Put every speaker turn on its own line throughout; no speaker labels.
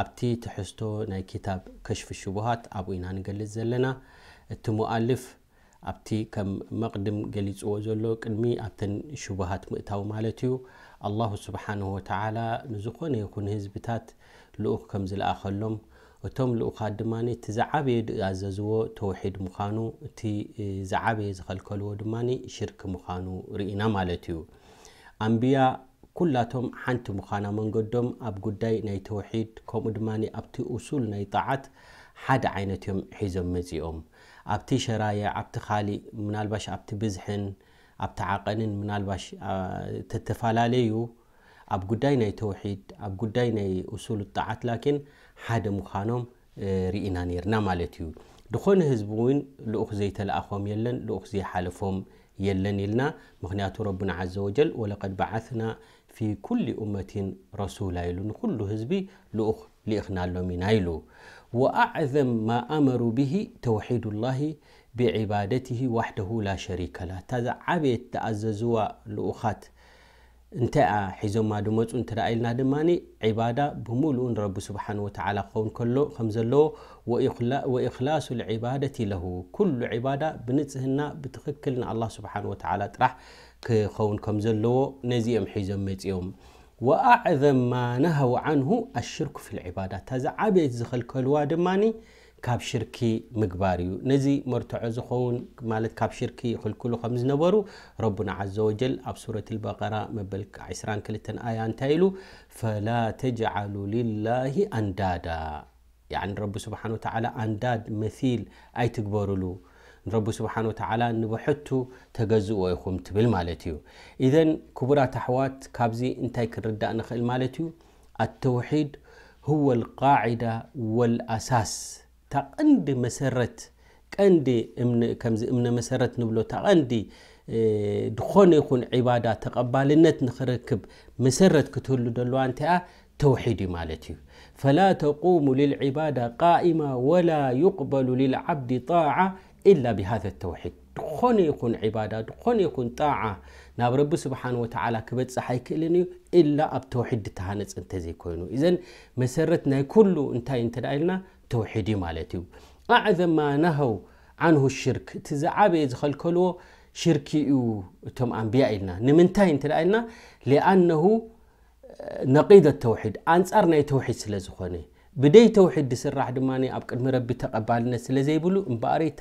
ኣብቲ ትሕዝቶ ናይ ክታብ ከሽፊ ሽቡሃት ኣብኡ ኢና ንገልፅ ዘለና እቲ ሙኣልፍ ኣብቲ ከም መቕድም ገሊፅዎ ዘሎ ቅድሚ ኣብተን ሽቡሃት ምእታዊ ማለት እዩ ኣላሁ ስብሓን ወተዓላ ንዝኾነ ይኹን ህዝብታት ልኡኽ ከም ዝለኣኸሎም እቶም ልኡኻት ድማ እቲ ዝዓበየ ኣዘዝዎ ተውሒድ ምዃኑ እቲ ዝዓበየ ዝኸልከልዎ ድማ ሽርክ ምዃኑ ርኢና ማለት እዩ ኣንብያ ኩላቶም ሓንቲ ምዃና መንገዶም ኣብ ጉዳይ ናይ ተውሒድ ከምኡ ድማ ኣብቲ እሱል ናይ ጣዓት ሓደ ዓይነት እዮም ሒዞም መፂኦም ኣብቲ ሸራየ ኣብቲ ካሊእ ምናልባሽ ኣብቲ ብዝሕን ኣብቲ ዓቐንን ምናልባሽ ተተፈላለዩ ኣብ ጉዳይ ናይ ተውሒድ ኣብ ጉዳይ ናይ እሱል ጣዓት ላኪን ሓደ ምዃኖም ርኢና ነርና ማለት እዩ ድኾነ ህዝቢ እውን ልኡክ ዘይተለኣኾም የለን ልኡክ ዘይሓለፎም የለን ኢልና ምክንያቱ ረብና ዘ ወጀል ወለቀድ በዓثና في كل أمة رسولا إلو كل هزبي لأخ لإخنا لومين عيلو وأعظم ما أمروا به توحيد الله بعبادته وحده لا شريك له عبيت تأززوا لأخات انت آه، حزوم ما دموت انت رأينا دماني عبادة بمولون رب سبحانه وتعالى قون كله خمزلو وإخلاص العبادة له كل عبادة بنتهنا بتخكلنا الله سبحانه وتعالى ترح ክኸውን ከም ዘለዎ ነዚኦም ሒዞም መፅኦም ወኣዕዘም ማ ነሃው ዓንሁ ኣሽርኩ ፊ ልዕባዳ እታዚ ዓብየት ዝኸልከልዋ ድማኒ ካብ ሽርኪ ምግባር እዩ ነዚ መርትዖ ዝኸውን ማለት ካብ ሽርኪ ይኽልክሉ ከም ዝነበሩ ረቡና ዘ ወጀል ኣብ ሱረት ልበቀራ መበል 22 ኣያ እንታይ ኢሉ ፈላ ተጅዓሉ ልላሂ ኣንዳዳ ረቢ ስብሓን ወተዓላ ኣንዳድ መሲል ኣይትግበሩሉ ንረቢ ስብሓን ወተዓላ ንብሕቱ ተገዝእዎ ይኹም ትብል ማለት እዩ ኢዘን ክቡራት ኣሕዋት ካብዚ እንታይ ክንርዳእ ንኽእል ማለት እዩ ኣተውሒድ ህወ ልቃዒዳ ወልኣሳስ እታ ቀንዲ መሰረት ቀንዲ ከምዚ እምነ መሰረት ንብሎ እታ ቀንዲ ድኾነ ይኹን ዒባዳ ተቐባልነት ንኽረክብ መሰረት ክትህሉ ደለዋ እንታይኣ ተውሒድ እዩ ማለት እዩ ፈላ ተቁሙ ልልዕባዳ ቃኢማ ወላ ይቕበሉ ልልዓብዲ ጣዓ إلا بهذا التوحيد دخون يكون عبادة دخون يكون طاعة ناب رب سبحانه وتعالى كبت صحي كلني إلا أب توحيد تهانس أنت زي كونو إذن مسرتنا كله أنت أنت دايلنا توحيدي مالتي أعظم ما نهو عنه الشرك يدخل كله شركي تم أنبياء لنا نمنتهي أنت دايلنا لأنه نقيد التوحيد أنصار ناي توحيد سلازخوني بدي توحيد سرح دماني أبقى مربي تقبالنا سلزي بلو مباري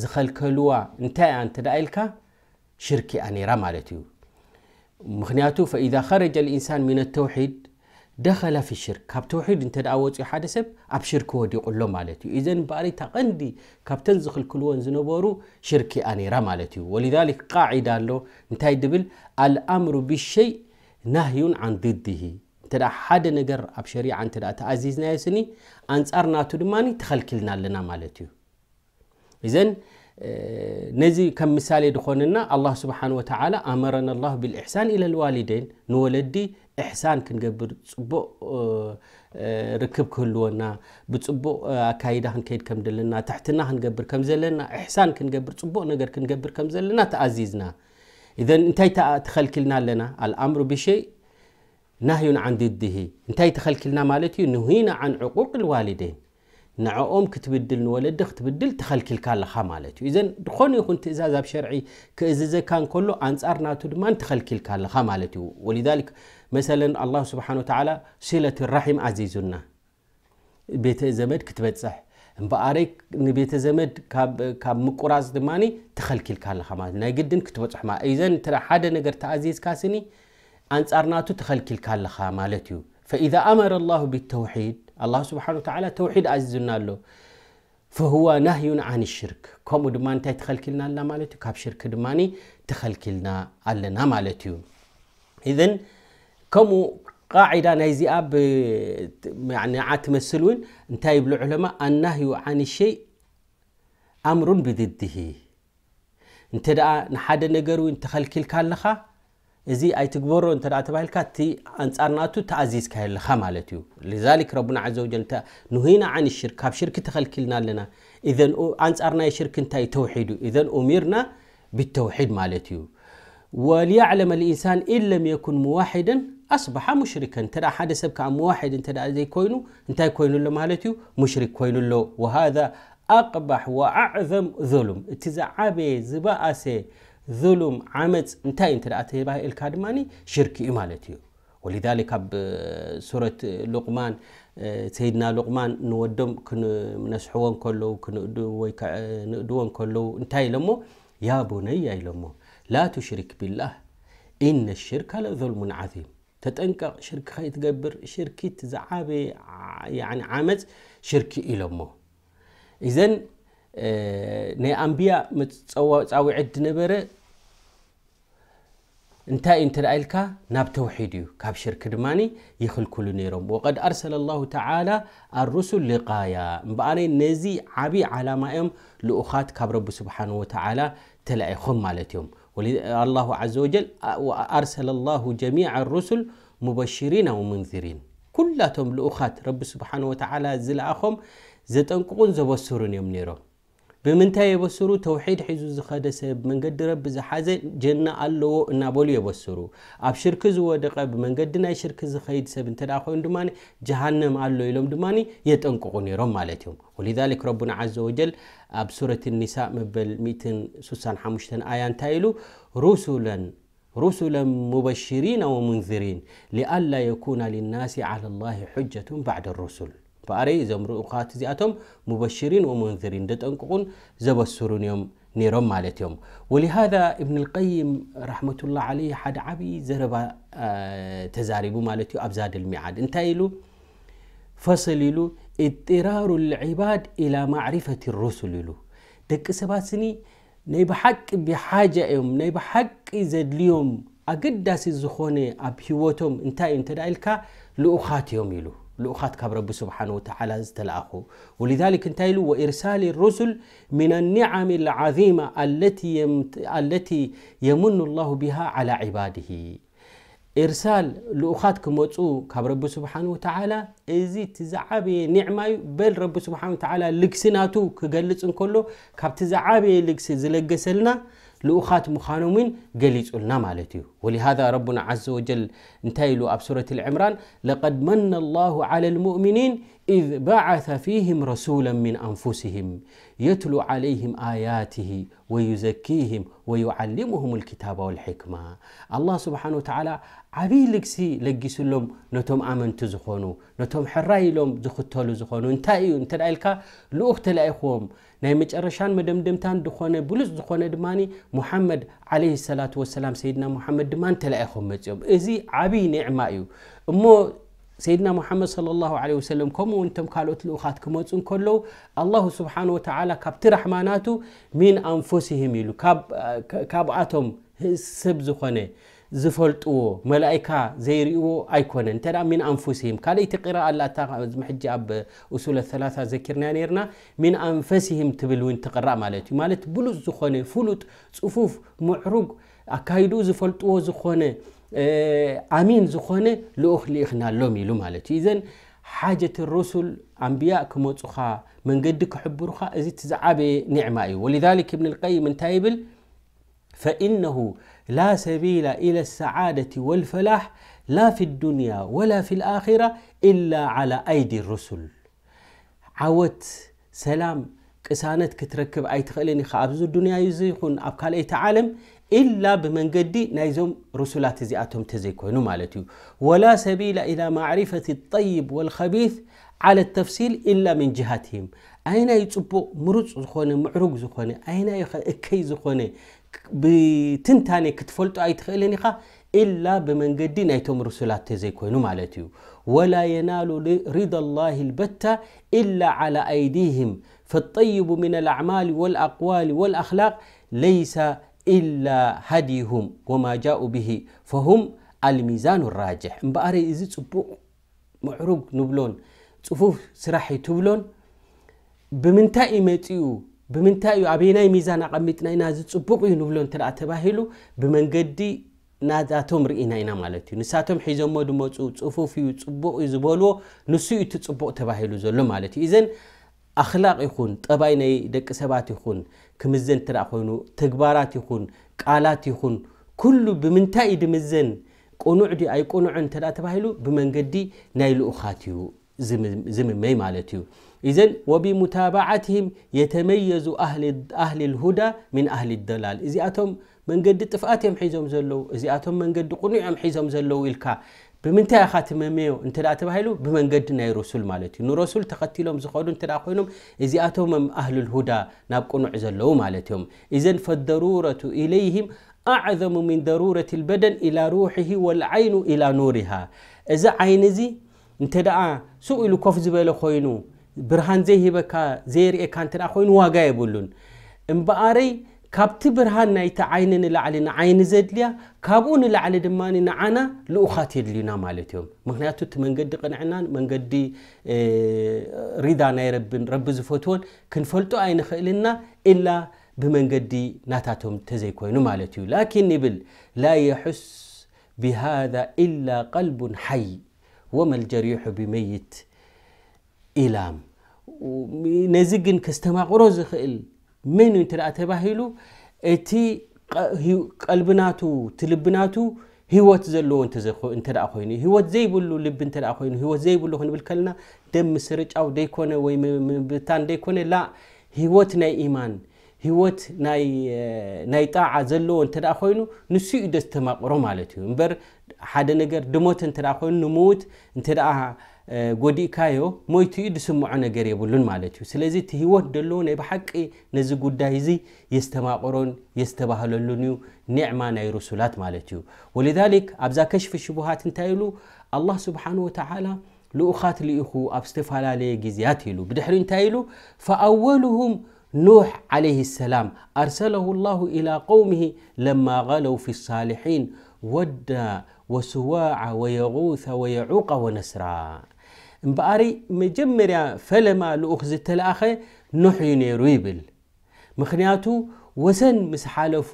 زخل كلوا انتايا انت دائلك شركي أني رمالتيو مخنياتو فإذا خرج الإنسان من التوحيد دخل في الشرك كاب توحيد انت دعوت حدا سب أب شرك ودي له مالتيو اذا باري تقندي كاب تنزخ الكلوان زنبورو شركي اني مالتيو ولذلك قاعدة له انتاي دبل الأمر بالشيء نهي عن ضده حد نجر أبشري عن تدا تعزيز نايسني أنصار ناتو دماني تخلكلنا لنا مالتيو إذن نزي كم مثال يدخلنا الله سبحانه وتعالى أمرنا الله بالإحسان إلى الوالدين نولدي إحسان كن قبر تصبو ركب كلونا بتصبو أكايدا هنكيد كم دلنا تحتنا هنقبر كم زلنا إحسان كن قبر تصبو نقر كن قبر كم زلنا تعزيزنا إذا أنت تخلكلنا لنا الأمر بشيء ናህዩን ዓን ዲድሂ እንታይ ተኸልኪልና ማለት እዩ ንሂና ዓን ዕቁቅ ልዋልደይን ንዕኦም ክትብድል ንወለዲ ክትብድል ተኸልኪልካ ኣለኻ ማለት እዩ እዘን ድኾነ ይኹን ትእዛዝ ኣብ ሸርዒ ክእዝዘካ እንከሎ ኣንፃር ናቱ ድማ ተኸልኪልካ ኣለኻ ማለት እዩ ወሊዛሊክ መሰለ ኣላ ስብሓን ወተዓላ ሲለት ራሒም ኣዚዙና ቤተ ዘመድ ክትበፅሕ እምበኣረይ ንቤተ ዘመድ ካብ ምቁራፅ ድማ ተኸልኪልካ ኣለኻ ማለት ናይ ግድን ክትበፅሕ ማ እዘን ሓደ ነገር ተኣዚዝካ ስኒ أنصارناتو تخلكل كالخا مالتيو فإذا أمر الله بالتوحيد الله سبحانه وتعالى توحيد أزنا له فهو نهي عن الشرك كم دمان تاي تخلكلنا لنا مالتيو كاب شرك دماني تخلكلنا لنا مالتيو إذن كم قاعدة نايزي أب يعني عاتمسلون انتاي بالعلماء النهي عن الشيء أمر بضده انت دا نحد نجر وانت خلكل كالخا እዚ ኣይትግበሮ እንተ ተባሂልካ እቲ ኣንፃር ናቱ ተኣዚዝካ ኣለኻ ማለት እዩ ልዛሊክ ረቡና ዘ ወጀል እንታይ ንሂና ዓን ሽርክ ካብ ሽርክ ተኸልኪልና ኣለና እዘን ኣንፃር ናይ ሽርክ እንታይ ተውሒድ እዩ እዘን ኡሚርና ብተውሒድ ማለት እዩ ወልያዕለመ ልኢንሳን ኢን ለም የኩን ሙዋሒደን ኣስበሓ ሙሽሪከን እንተ ሓደ ሰብ ከዓ ሙዋሒድ እንተ ዘይኮይኑ እንታይ ኮይኑሎ ማለት እዩ ሙሽሪክ ኮይኑሎ ወሃذ ኣቕባሕ ወኣዕዘም ዘሉም እቲ ዝዓበየ ዝባኣሰ ظلم عمت انتهى انت رأته به الكادماني شرك إمالته إيه ولذلك ب آه، سورة لقمان آه، سيدنا لقمان نودم كن نسحون كله كن ويك ندون كله انتهى لمو يا بني يا لمو لا تشرك بالله إن الشرك لظلم عظيم تتنك شرك خيط قبر شركة زعابي يعني عمت شرك إلمو إذن ናይ ኣንብያ ፃዊዕት ዝነበረ እንታይ እዩ እንተደ ኢልካ ናብ ተውሒድ እዩ ካብ ሽርክ ድማ ይኽልክሉ ነይሮም ወቀድ ኣርሰለ ላሁ ተላ ኣሩሱል ሊቃያ እምበኣነ ነዚ ዓብዪ ዓላማዮም ልኡኻት ካብ ረቢ ስብሓን ወተዓላ ተለኣይኹም ማለት እዮም ኣላሁ ዘ ወጀል ኣርሰለ ላሁ ጀሚع ሩሱል ሙበሽሪና ወሙንዚሪን ኩላቶም ልኡኻት ረቢ ስብሓን ወተዓላ ዝለኣኾም ዘጠንቅቑን ዘበስሩን እዮም ነይሮም بمنتهي يبصرو توحيد حيزو زخادة سب من قد رب زحازة جنة اللو نابولو يبصرو اب شركز ودقة بمن قد ناي شركز خيد سب انتر اخوين دماني جهنم اللو يلوم دماني يتنققوني رم مالاتهم ولذلك ربنا عز وجل اب سورة النساء مبل ميتن سوسان حموشتن آيان تايلو رسولا رسلا مبشرين ومنذرين لألا يكون للناس على الله حجة بعد الرسل فأري زمرو أخات زياتهم مبشرين ومنذرين دت أنقون زبسرون يوم نيرم مالتهم ولهذا ابن القيم رحمة الله عليه حد عبي زرب آه تزاربو مالتي أبزاد الميعاد انتايلو فصليلو اضطرار العباد إلى معرفة الرسل له دك سباسني نيب حق بحاجة يوم نيب حق زد اليوم أقدس الزخونة أبهوتهم انتاي انتدائلك لأخات يوم يلو لأخات كبر رب سبحانه وتعالى استلأخ ولذلك انتايلو وإرسال الرسل من النعم العظيمة التي يمت... التي يمن الله بها على عباده إرسال لأخات كموتو كبر رب سبحانه وتعالى إزي تزعابي نعمة بل رب سبحانه وتعالى لكسناتو كقلت ان كله كاب تزعابي لكس زلقسلنا لأخات مخانومين قليت قلنا مالتيو ولهذا ربنا عز وجل انتايلو أب سورة العمران لقد من الله على المؤمنين إذ بعث فيهم رسولا من أنفسهم يتلو عليهم آياته ويزكيهم ويعلمهم الكتاب والحكمة الله سبحانه وتعالى عبي لكسي لقس لهم نتم آمن زخونو نتم حراي لهم زختلو زخونو انتايو انتنا إلكا لأخ تلائخوهم ናይ መጨረሻን መደምደምታን دخونة ብሉፅ دخونة دماني محمد عليه الصلاة والسلام سيدنا محمد دمان تلاقيهم مجيوم إزي عبي نعمة يو أمو سيدنا محمد صلى الله عليه وسلم كم وانتم قالوا تلو خاتكم واتسون كلو الله سبحانه وتعالى كابت رحماناتو من أنفسهم يلو كاب, كاب آتهم سب زخوني زفلت او ملائكة زير او ايكونن ترى من أنفسهم قال تقرأ الله تاقى محجة اب أسول الثلاثة ذكرنا نيرنا من أنفسهم تبلوين تقرأ مالتي مالت بلو زخوني فلوت صفوف معروق أكايدو زفلتو زخونة أمين زخونة لوخ ليخنا لومي لوم على تيزن حاجة الرسل أنبياء كموتوخا من قدك حبروخا أزيت زعابي نعمائي ولذلك ابن القيم من تايبل فإنه لا سبيل إلى السعادة والفلاح لا في الدنيا ولا في الآخرة إلا على أيدي الرسل عوت سلام كسانت كتركب أي تخليني خابز الدنيا يزيخون أبقال أي تعالم إلا بمنجدي نايزوم رسولات زي أتوم تزي كوينو مالتي ولا سبيل إلى معرفة الطيب والخبيث على التفصيل إلا من جهاتهم أين يتسبو مروج زخونة معروق زخونة أين يكي زخونة بتنتاني كتفلتو أي تخيليني خا إلا بمنجدي نايتوم رسولات تزي كوينو مالتيو ولا ينال رضا الله البتة إلا على أيديهم فالطيب من الأعمال والأقوال والأخلاق ليس ኢላ ሃዲሁም ወማ ጃኡ ብሂ ፈሁም አልሚዛኑ ራጅሕ እምበኣረይ እዚ ፅቡቕ ምዕሩግ ንብሎን ፅፉፍ ስራሕ ትብሎን ብምንታይ እዩ መፅኡ ብምንታይ እዩ ኣበይናይ ሚዛን ኣቐሚጥና ኢና እዚ ዝፅቡቕ እዩ ንብሎ እተ ተባሂሉ ብመንገዲ ናዛቶም ርኢና ኢና ማለት እዩ ንሳቶም ሒዞሞ ድመፁ ፅፉፍ እዩ ፅቡቕ እዩ ዝበልዎ ንሱ እዩ እቲ ፅቡቕ ተባሂሉ ዘሎ ማለት እዩ እዘን أخلاق يكون طبعاً دك سبات يكون كمزن ترى خونو تكبارات يكون كالات يكون كله بمنتاي مزن قنوع دي أي عن ترى تباهلو بمنجدي نايلو أخاتيو زم ماي مالتيو إذن وبمتابعتهم يتميز أهل أهل الهدى من أهل الدلال إذا أتم منجد تفقاتهم حيزهم زلو إذا أتم منجد قنوعهم حيزهم زلو إلكا بمنتهى خاتم ميو انت لا تبهلو بمن قد ناي رسول مالتي نو رسول تقتلهم زخود انت لا خوينهم ازي اتهم اهل الهدى نابكون عزلو مالتهم اذا فالضرورة اليهم اعظم من ضرورة البدن الى روحه والعين الى نورها اذا عين زي انت دعا سؤل كف زبال خوينو برهان زيه بكا زير اكا انت لا خوين واقا يبولون امبقاري ካብቲ ብርሃን ናይቲ ዓይኒ ንላዕሊ ንዓይኒ ዘድልያ ካብኡ ንላዕሊ ድማ ንዓና ልኡኻት የድልዩና ማለት እዮም ምክንያቱ እቲ መንገዲ ቅንዕናን መንገዲ ሪዳ ናይ ረብን ረቢ ዝፈትዎን ክንፈልጦ ኣይንኽእልና ኢላ ብመንገዲ ናታቶም ተዘይኮይኑ ማለት እዩ ላኪን ይብል ላ የሑስ ብሃذ ኢላ ቀልቡን ሓይ ወመልጀሪሑ ብመይት ኢላም ነዚ ግን ከስተማቕሮ ዝኽእል ምን እንተ ተባሂሉ እቲ ቀልብናቱ ትልብናቱ ሂወት ዘለዎ እንተ ኮይኑ ሂወት ዘይብሉ ልቢ እተ ኮይኑ ሂወት ዘይብሉ ክንብል ከለና ደም ምስርጫው ደይኮነ ወይ ምብታን ደይኮነ ላ ሂወት ናይ ኢማን ሂወት ናይ ጣዓ ዘለዎ እንተ ኮይኑ ንሱ እዩ ደ ማለት እዩ እምበር ሓደ ነገር ድሞት እንተ ኮይኑ ንምዉት እንተ ጎዲእካዮ ሞይትኡ ድስምዖ ነገር የብሉን ማለት እዩ ስለዚ እቲ ሂወት ደለዎ ናይ ብሓቂ ነዚ ጉዳይ እዚ የስተማቕሮን የስተባህለሉን እዩ ኒዕማ ናይ ርሱላት ማለት እዩ ወሊዛሊክ ኣብዛ ከሽፊ ሽቡሃት እንታይ ኢሉ ኣላህ ስብሓን ወተዓላ ልኡኻት ልኢኹ ኣብ ዝተፈላለየ ግዜያት ኢሉ ብድሕሪ እንታይ ኢሉ ፈኣወልሁም ኑሕ ዓለይህ ሰላም ኣርሰለሁ ላሁ ኢላ ቀውምሂ ለማ غለው ፊ ሳልሒን ወዳ وسواع ويغوث ويعوق ونسرا እምበኣሪ መጀመርያ ፈለማ ልኡኽ ዝተለኣኸ ኖሕ እዩ ነይሩ ይብል ምክንያቱ ወሰን ምስ ሓለፉ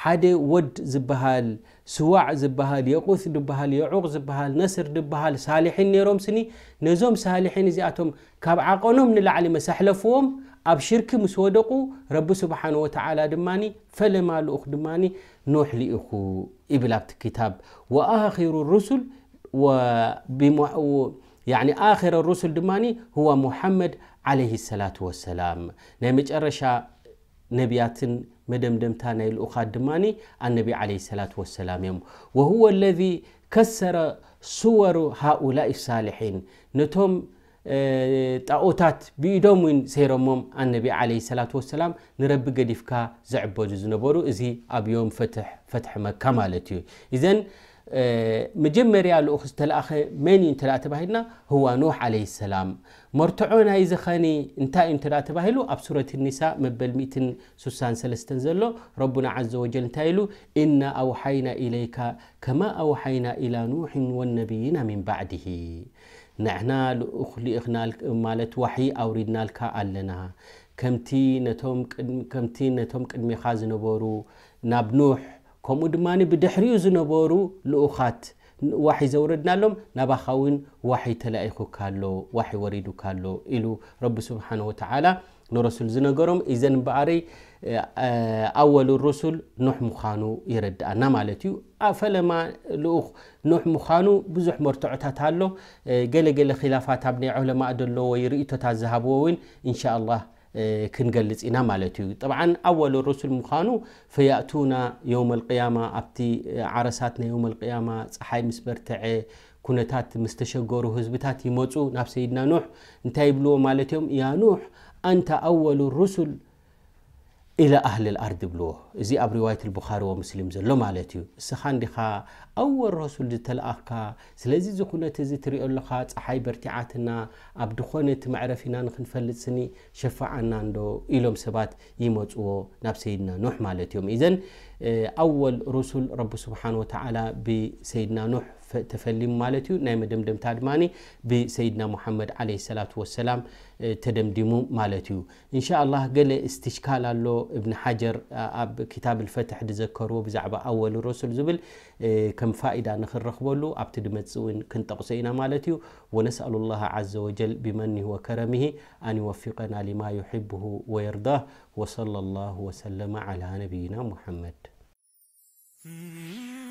ሓደ ወድ ዝበሃል ስዋዕ ዝበሃል የቁት ድበሃል የዑቕ ዝበሃል ነስር ድበሃል ሳልሒን ነይሮም ስኒ ነዞም ሳልሒን እዚኣቶም ካብ ዓቐኖም ንላዕሊ መሳሕለፍዎም ኣብ ሽርኪ ምስ ወደቑ ረቢ ስብሓን ወተዓላ ድማኒ ፈለማ ልኡኽ ድማኒ ኖሕ ልኢኹ ይብል ኣብቲ ክታብ ወኣኪሩ ሩሱል يعني آخر الرسل دماني هو محمد عليه الصلاة والسلام نمج نعم، أرشا نبياتن مدمدمتان الأخاد دماني النبي عليه الصلاة والسلام يوم وهو الذي كسر صور هؤلاء الصالحين نتم ጣኦታት ብኢዶም እውን ሰይሮሞም ኣነቢ ዓለ ሰላት ወሰላም ንረቢ ገዲፍካ ዘዕበዙ ዝነበሩ እዚ ኣብ ዮም ፈትሕ መካ ማለት እዩ እዘን መጀመርያ ልኡክ ዝተለኣኸ መን እዩ እንተ ተባሂልና ህዋ ኖሕ ዓለይ ሰላም መርትዖ ናይ ዝኸኒ እንታይ እዩ እንተ ተባሂሉ ኣብ ሱረት ኒሳ መበል 163 ዘሎ ረቡና ዘ ወጀል እንታይ ኢሉ እና ኣውሓይና ኢለይካ ከማ ኣውሓይና ኢላ ኑሕን ወነቢይና ምን ባዕድሂ ንሕና ልኡክ ልኢኽና ማለት ዋሕይ ኣውሪድናልካ ኣለና ከምቲ ነቶም ቅድሚኻ ዝነበሩ ናብ ኑሕ ከምኡ ድማ ብድሕሪኡ ዝነበሩ ልኡኻት ዋሕ ዘውረድናኣሎም ናባኻ ውን ተይኹካ ወሪዱካሎ ሉ ረቢ ስብሓ ተ ንረሱል ዝነገሮም እዘን በር ኣወል ሩስል ኖሕ ምዃኑ ይረድኣና ማለት ዩ ኣብ ፈለማ ልኡ ኖሕ ምዃኑ ብዙሕ መርትዖታት ኣሎ ገለገለ ክላፋት ኣብ ናይ ዑለማ ሎ ወይ ርእቶታት ዝሃብዎ እው ክንገልፅ ኢና ማለት እዩ ጠብዓ ኣወለ ረሱል ምዃኑ ፈያእቱና የውም ልቅያማ ኣብቲ ዓረሳት ናይ የውም ልቅያማ ፀሓይ ምስ በርትዐ ኩነታት ምስ ተሸገሩ ህዝብታት ይመፁ ናብ ሰይድና ኑሕ እንታይ ይብልዎ ማለት እዮም ያ ኑሕ ኣንተ ኣወሉ ሩሱል إلى أهل الأرض بلوه زي أب رواية البخاري ومسلم زلو مالتيو سخان دخا أول رسول دي دتلأخكا سلازي زكونة زي تريئو لخا أحاي برتعاتنا أب دخونة معرفنا نخن فلسني شفاعنا ندو إلوم سبات يموتو ناب سيدنا نوح مالتيوم إذن آه، أول رسول رب سبحانه وتعالى بسيدنا نوح تفلم مالتيو نايم دمدم تادماني بسيدنا محمد عليه الصلاة والسلام تدمدمو مالتيو إن شاء الله قل استشكال الله ابن حجر أب كتاب الفتح تذكره بزعب أول رسول زبل كم فائدة نخر رخبولو أبتدمت سوين كنت قصينا مالتيو ونسأل الله عز وجل بمنه وكرمه أن يوفقنا لما يحبه ويرضاه وصلى الله وسلم على نبينا محمد Mm-hmm.